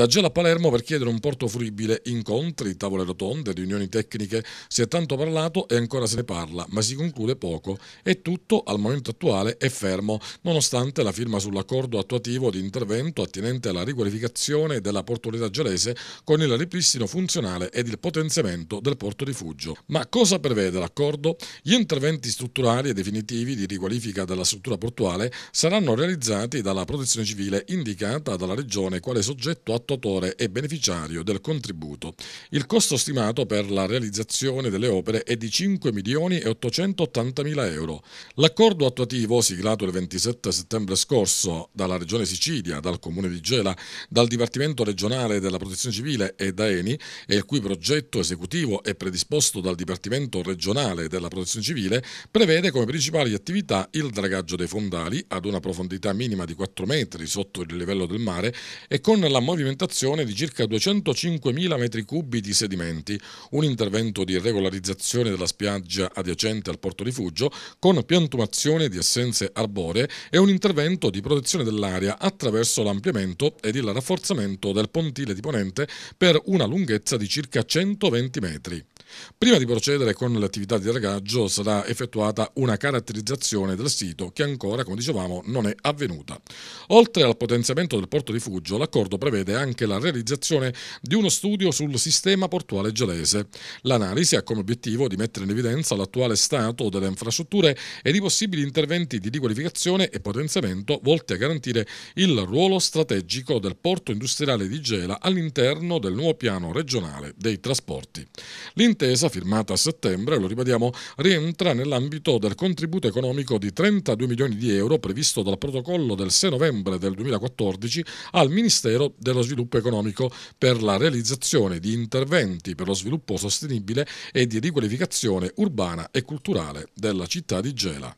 Da Gela a Palermo per chiedere un porto fruibile, incontri, tavole rotonde, riunioni tecniche, si è tanto parlato e ancora se ne parla, ma si conclude poco e tutto al momento attuale è fermo, nonostante la firma sull'accordo attuativo di intervento attinente alla riqualificazione della portualità gelese con il ripristino funzionale ed il potenziamento del porto rifugio. Ma cosa prevede l'accordo? Gli interventi strutturali e definitivi di riqualifica della struttura portuale saranno realizzati dalla protezione civile indicata dalla regione quale soggetto attuale Totore e beneficiario del contributo. Il costo stimato per la realizzazione delle opere è di 5 milioni e 880 mila euro. L'accordo attuativo siglato il 27 settembre scorso dalla Regione Sicilia, dal Comune di Gela, dal Dipartimento regionale della Protezione Civile e da ENI e il cui progetto esecutivo è predisposto dal Dipartimento regionale della Protezione Civile, prevede come principali attività il dragaggio dei fondali ad una profondità minima di 4 metri sotto il livello del mare e con la movimentazione pavimentazione di circa 205.000 metri cubi di sedimenti, un intervento di regolarizzazione della spiaggia adiacente al porto rifugio con piantumazione di essenze arboree e un intervento di protezione dell'area attraverso l'ampliamento ed il rafforzamento del pontile di ponente per una lunghezza di circa 120 metri. Prima di procedere con l'attività di dragaggio sarà effettuata una caratterizzazione del sito che ancora, come dicevamo, non è avvenuta. Oltre al potenziamento del porto rifugio, l'accordo prevede anche la realizzazione di uno studio sul sistema portuale gelese. L'analisi ha come obiettivo di mettere in evidenza l'attuale stato delle infrastrutture e i possibili interventi di riqualificazione e potenziamento volti a garantire il ruolo strategico del porto industriale di Gela all'interno del nuovo piano regionale dei trasporti. L'inter- intesa firmata a settembre, lo ribadiamo, rientra nell'ambito del contributo economico di 32 milioni di euro previsto dal protocollo del 6 novembre del 2014 al Ministero dello Sviluppo Economico per la realizzazione di interventi per lo sviluppo sostenibile e di riqualificazione urbana e culturale della città di Gela.